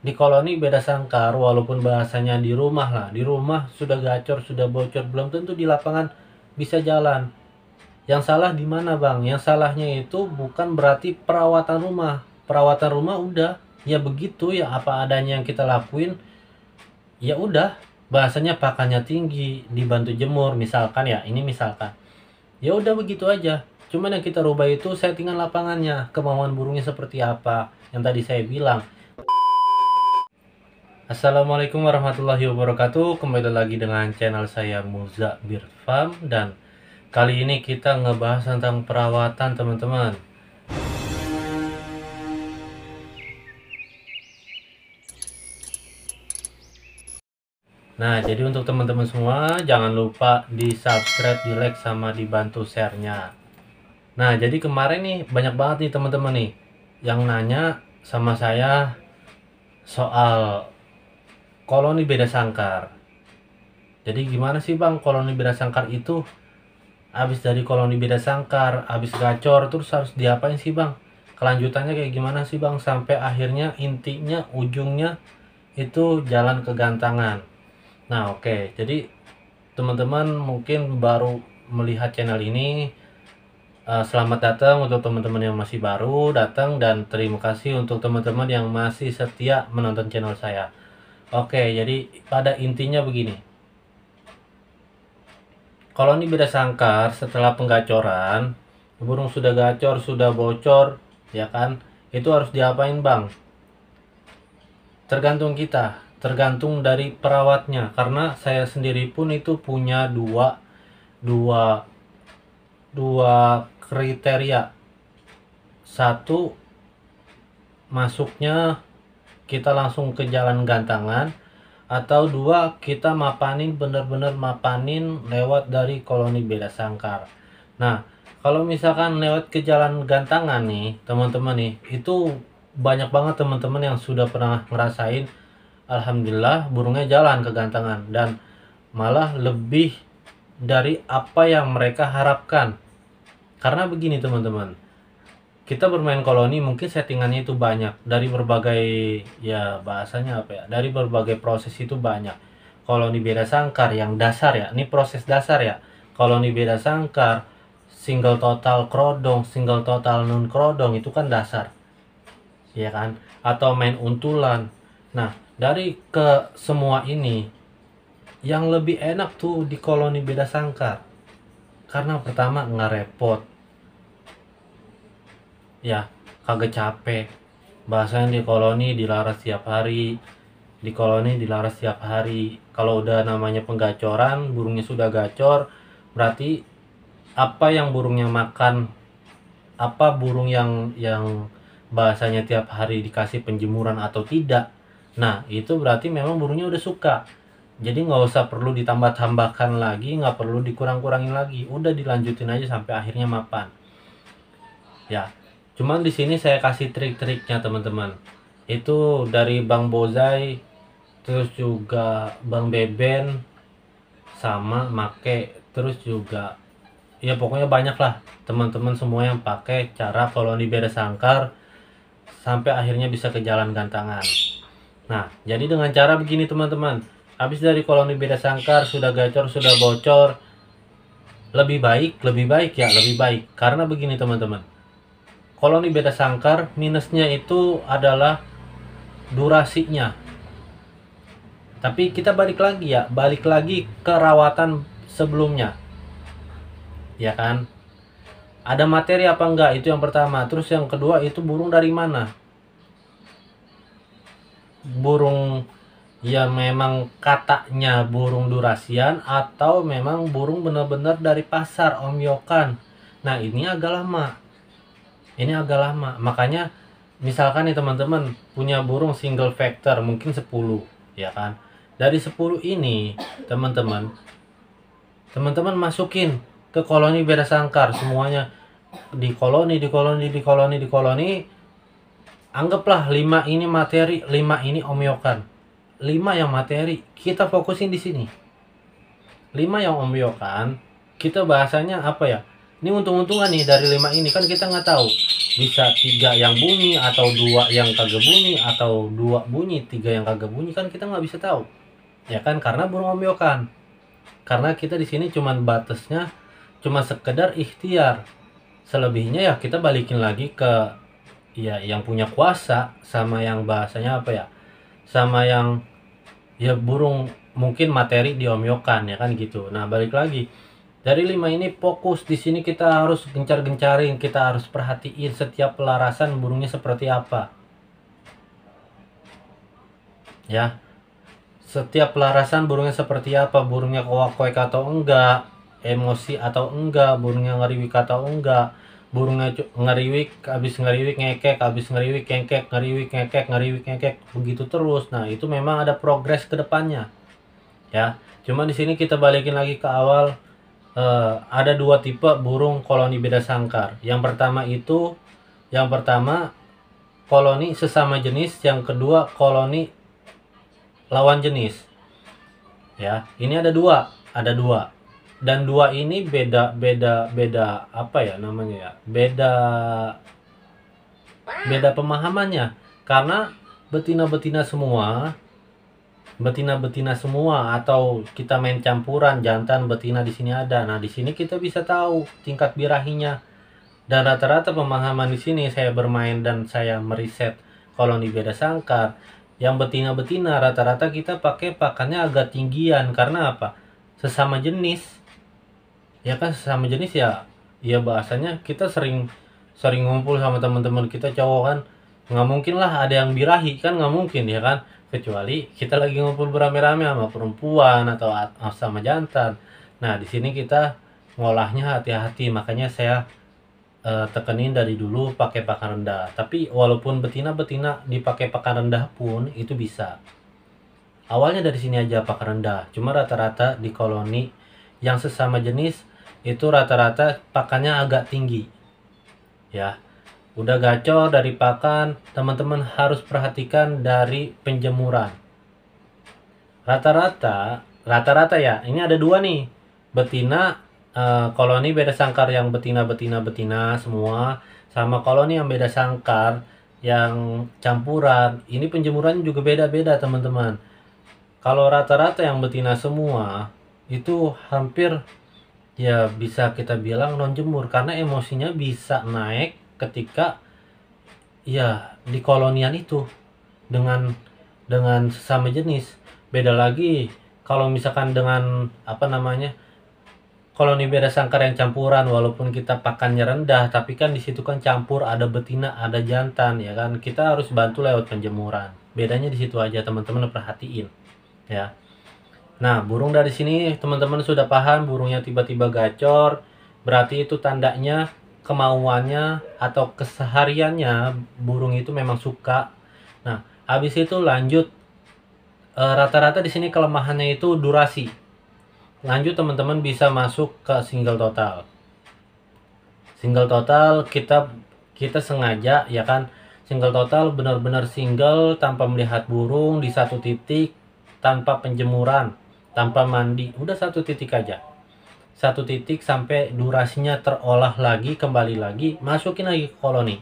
Di koloni beda sangkar walaupun bahasanya di rumah lah. Di rumah sudah gacor, sudah bocor, belum tentu di lapangan bisa jalan. Yang salah di mana, Bang? Yang salahnya itu bukan berarti perawatan rumah. Perawatan rumah udah ya begitu ya apa adanya yang kita lakuin. Ya udah, bahasanya pakannya tinggi, dibantu jemur misalkan ya, ini misalkan. Ya udah begitu aja. Cuman yang kita rubah itu settingan lapangannya, kemauan burungnya seperti apa yang tadi saya bilang Assalamualaikum warahmatullahi wabarakatuh Kembali lagi dengan channel saya Muza Birfam Dan kali ini kita ngebahas tentang perawatan teman-teman Nah jadi untuk teman-teman semua Jangan lupa di subscribe, di like, sama dibantu sharenya Nah jadi kemarin nih banyak banget nih teman-teman nih Yang nanya sama saya soal koloni beda sangkar. Jadi gimana sih bang koloni beda sangkar itu? Abis dari koloni beda sangkar, abis gacor, terus harus diapain sih bang? Kelanjutannya kayak gimana sih bang? Sampai akhirnya intinya, ujungnya itu jalan kegantangan. Nah oke, okay. jadi teman-teman mungkin baru melihat channel ini. Eh, selamat datang untuk teman-teman yang masih baru datang dan terima kasih untuk teman-teman yang masih setia menonton channel saya. Oke, jadi pada intinya begini. Kalau ini beda sangkar setelah penggacoran, burung sudah gacor, sudah bocor, ya kan? Itu harus diapain, Bang? Tergantung kita, tergantung dari perawatnya. Karena saya sendiri pun itu punya dua dua dua kriteria. Satu masuknya kita langsung ke jalan gantangan atau dua kita mapanin benar-benar mapanin lewat dari koloni beda sangkar nah kalau misalkan lewat ke jalan gantangan nih teman-teman nih itu banyak banget teman-teman yang sudah pernah ngerasain alhamdulillah burungnya jalan ke gantangan dan malah lebih dari apa yang mereka harapkan karena begini teman-teman kita bermain koloni mungkin settingannya itu banyak dari berbagai ya bahasanya apa ya dari berbagai proses itu banyak koloni beda sangkar yang dasar ya ini proses dasar ya koloni beda sangkar single total krodong single total non krodong itu kan dasar ya kan atau main untulan nah dari ke semua ini yang lebih enak tuh di koloni beda sangkar karena pertama nggak repot ya kagak capek bahasanya di koloni dilarang setiap hari di koloni dilarang setiap hari kalau udah namanya penggacoran burungnya sudah gacor berarti apa yang burungnya makan apa burung yang yang bahasanya tiap hari dikasih penjemuran atau tidak nah itu berarti memang burungnya udah suka jadi nggak usah perlu ditambah-tambahkan lagi nggak perlu dikurang-kurangin lagi udah dilanjutin aja sampai akhirnya mapan ya Cuman di sini saya kasih trik-triknya teman-teman. Itu dari Bang Bozai, terus juga Bang Beben, sama make, terus juga ya pokoknya banyak lah teman-teman semua yang pakai cara koloni beda sangkar sampai akhirnya bisa ke jalan gantangan. Nah, jadi dengan cara begini teman-teman. Habis dari koloni beda sangkar sudah gacor, sudah bocor. Lebih baik, lebih baik ya, lebih baik. Karena begini teman-teman koloni beta sangkar minusnya itu adalah durasinya tapi kita balik lagi ya balik lagi ke rawatan sebelumnya ya kan ada materi apa enggak itu yang pertama terus yang kedua itu burung dari mana burung ya memang katanya burung durasian atau memang burung benar-benar dari pasar om yokan nah ini agak lama ini agak lama makanya misalkan nih teman-teman punya burung single factor mungkin 10 ya kan dari 10 ini teman-teman teman-teman masukin ke koloni beda sangkar semuanya di koloni di koloni di koloni di koloni anggaplah 5 ini materi 5 ini omiokan 5 yang materi kita fokusin di sini 5 yang omiokan kita bahasanya apa ya ini untung-untungan nih dari lima ini kan kita nggak tahu bisa tiga yang bunyi atau dua yang kagak bunyi atau dua bunyi tiga yang kagak bunyi kan kita nggak bisa tahu ya kan karena burung kan karena kita di sini cuman batasnya cuma sekedar ikhtiar selebihnya ya kita balikin lagi ke ya yang punya kuasa sama yang bahasanya apa ya sama yang ya burung mungkin materi diomiokan ya kan gitu nah balik lagi dari lima ini fokus di sini kita harus gencar-gencarin, kita harus perhatiin setiap pelarasan burungnya seperti apa. Ya. Setiap pelarasan burungnya seperti apa, burungnya koak-koek atau enggak, emosi atau enggak, burungnya ngeriwik atau enggak, burungnya ngeriwik, habis ngeriwik ngekek, habis ngeriwik ngekek, ngeriwik ngekek, ngeriwik ngekek, begitu terus. Nah, itu memang ada progres ke depannya. Ya. Cuma di sini kita balikin lagi ke awal uh, ada dua tipe burung koloni beda sangkar. Yang pertama itu, yang pertama koloni sesama jenis, yang kedua koloni lawan jenis. Ya, ini ada dua, ada dua. Dan dua ini beda beda beda apa ya namanya ya? Beda beda pemahamannya karena betina-betina semua betina-betina semua atau kita main campuran jantan betina di sini ada. Nah, di sini kita bisa tahu tingkat birahinya. Dan rata-rata pemahaman di sini saya bermain dan saya meriset koloni beda sangkar. Yang betina-betina rata-rata kita pakai pakannya agak tinggian karena apa? Sesama jenis. Ya kan sesama jenis ya ya bahasanya kita sering sering ngumpul sama teman-teman kita cowok kan nggak mungkin lah ada yang birahi kan nggak mungkin ya kan kecuali kita lagi ngumpul beramai-ramai sama perempuan atau sama jantan. Nah, di sini kita ngolahnya hati-hati, makanya saya uh, tekenin dari dulu pakai pakan rendah. Tapi walaupun betina-betina dipakai pakan rendah pun itu bisa. Awalnya dari sini aja pakan rendah, cuma rata-rata di koloni yang sesama jenis itu rata-rata pakannya agak tinggi. Ya udah gacor dari pakan, teman-teman harus perhatikan dari penjemuran. Rata-rata, rata-rata ya, ini ada dua nih. Betina eh, koloni beda sangkar yang betina betina betina semua sama koloni yang beda sangkar yang campuran. Ini penjemuran juga beda-beda, teman-teman. Kalau rata-rata yang betina semua itu hampir ya bisa kita bilang non jemur karena emosinya bisa naik ketika ya di kolonian itu dengan dengan sesama jenis beda lagi kalau misalkan dengan apa namanya koloni beda sangkar yang campuran walaupun kita pakannya rendah tapi kan di situ kan campur ada betina ada jantan ya kan kita harus bantu lewat penjemuran bedanya di situ aja teman-teman perhatiin ya nah burung dari sini teman-teman sudah paham burungnya tiba-tiba gacor berarti itu tandanya kemauannya atau kesehariannya burung itu memang suka. Nah, habis itu lanjut e, rata-rata e, di sini kelemahannya itu durasi. Lanjut teman-teman bisa masuk ke single total. Single total kita kita sengaja ya kan single total benar-benar single tanpa melihat burung di satu titik tanpa penjemuran tanpa mandi udah satu titik aja satu titik sampai durasinya terolah lagi kembali lagi masukin lagi ke koloni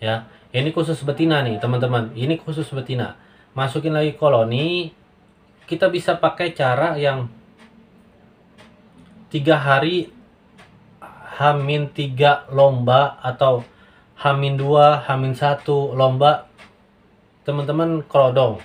ya ini khusus betina nih teman-teman ini khusus betina masukin lagi koloni kita bisa pakai cara yang tiga hari hamin tiga lomba atau hamin dua hamin satu lomba teman-teman kerodong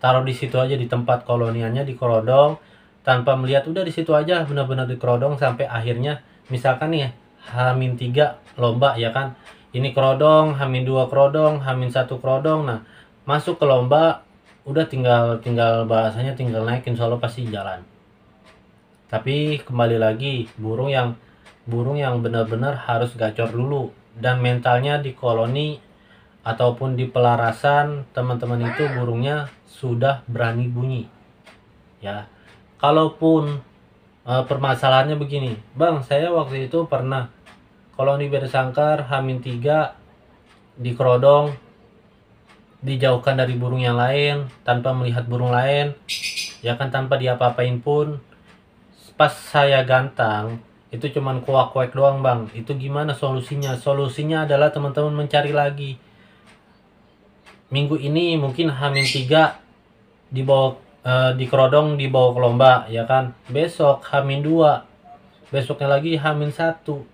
taruh di situ aja di tempat koloniannya di kerodong tanpa melihat udah di situ aja benar-benar dikerodong sampai akhirnya misalkan nih hamin 3 lomba ya kan ini kerodong hamin 2 kerodong hamin satu kerodong nah masuk ke lomba udah tinggal tinggal bahasanya tinggal naikin solo pasti jalan tapi kembali lagi burung yang burung yang benar-benar harus gacor dulu dan mentalnya di koloni ataupun di pelarasan teman-teman itu burungnya sudah berani bunyi ya kalaupun uh, permasalahannya begini bang saya waktu itu pernah koloni bersangkar hamin 3 di kerodong dijauhkan dari burung yang lain tanpa melihat burung lain ya kan tanpa diapa-apain pun pas saya gantang itu cuman kuak-kuak doang bang itu gimana solusinya solusinya adalah teman-teman mencari lagi minggu ini mungkin hamin tiga dibawa uh, di kerodong dibawa ke lomba ya kan besok hamin dua besoknya lagi hamin satu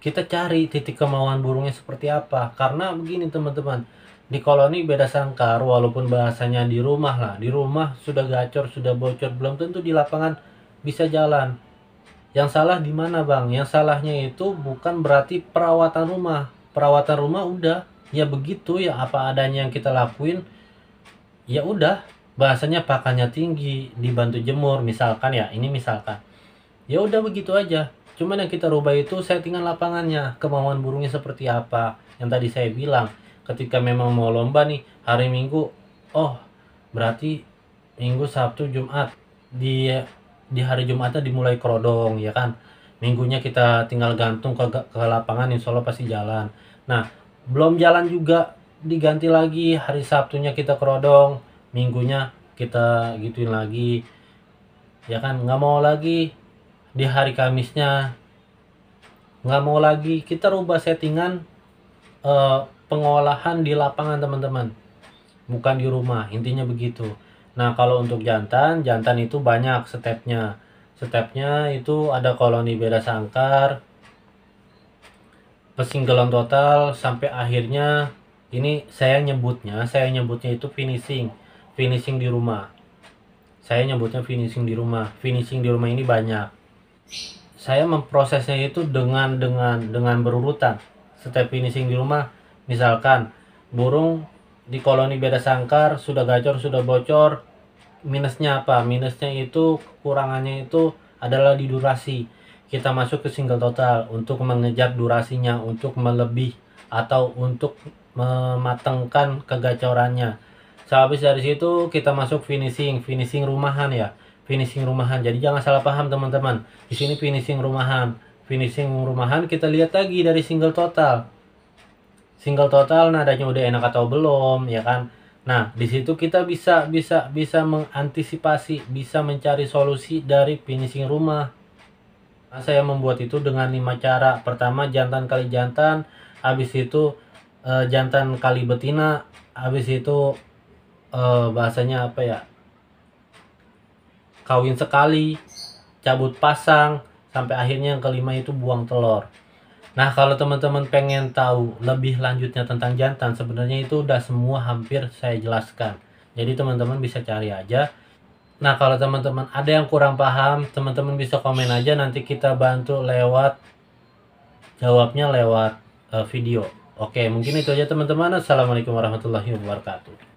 kita cari titik kemauan burungnya seperti apa karena begini teman-teman di koloni beda sangkar walaupun bahasanya di rumah lah di rumah sudah gacor sudah bocor belum tentu di lapangan bisa jalan yang salah di mana bang yang salahnya itu bukan berarti perawatan rumah perawatan rumah udah ya begitu ya apa adanya yang kita lakuin ya udah bahasanya pakannya tinggi dibantu jemur misalkan ya ini misalkan ya udah begitu aja cuman yang kita rubah itu settingan lapangannya kemauan burungnya seperti apa yang tadi saya bilang ketika memang mau lomba nih hari minggu oh berarti minggu sabtu jumat di di hari jumatnya dimulai kerodong ya kan minggunya kita tinggal gantung ke, ke lapangan insya Allah pasti jalan nah belum jalan juga diganti lagi hari sabtunya kita kerodong minggunya kita gituin lagi ya kan nggak mau lagi di hari Kamisnya nggak mau lagi kita rubah settingan eh, pengolahan di lapangan teman-teman bukan di rumah intinya begitu nah kalau untuk jantan jantan itu banyak stepnya stepnya itu ada koloni beda sangkar pesinggalan total sampai akhirnya ini saya nyebutnya saya nyebutnya itu finishing finishing di rumah saya nyebutnya finishing di rumah finishing di rumah ini banyak saya memprosesnya itu dengan dengan dengan berurutan setiap finishing di rumah misalkan burung di koloni beda sangkar sudah gacor sudah bocor minusnya apa minusnya itu kekurangannya itu adalah di durasi kita masuk ke single total untuk mengejar durasinya untuk melebih atau untuk mematangkan kegacorannya Sehabis dari situ kita masuk finishing, finishing rumahan ya. Finishing rumahan. Jadi jangan salah paham teman-teman. Di sini finishing rumahan. Finishing rumahan kita lihat lagi dari single total. Single total nadanya nah, udah enak atau belum ya kan? Nah, di situ kita bisa bisa bisa mengantisipasi, bisa mencari solusi dari finishing rumah. Nah, saya membuat itu dengan lima cara. Pertama, jantan kali jantan, habis itu e, jantan kali betina, habis itu uh, bahasanya apa ya kawin sekali cabut pasang sampai akhirnya yang kelima itu buang telur nah kalau teman-teman pengen tahu lebih lanjutnya tentang jantan sebenarnya itu udah semua hampir saya jelaskan jadi teman-teman bisa cari aja Nah, kalau teman-teman ada yang kurang paham, teman-teman bisa komen aja nanti kita bantu lewat jawabnya lewat uh, video. Oke, mungkin itu aja teman-teman. Assalamualaikum warahmatullahi wabarakatuh.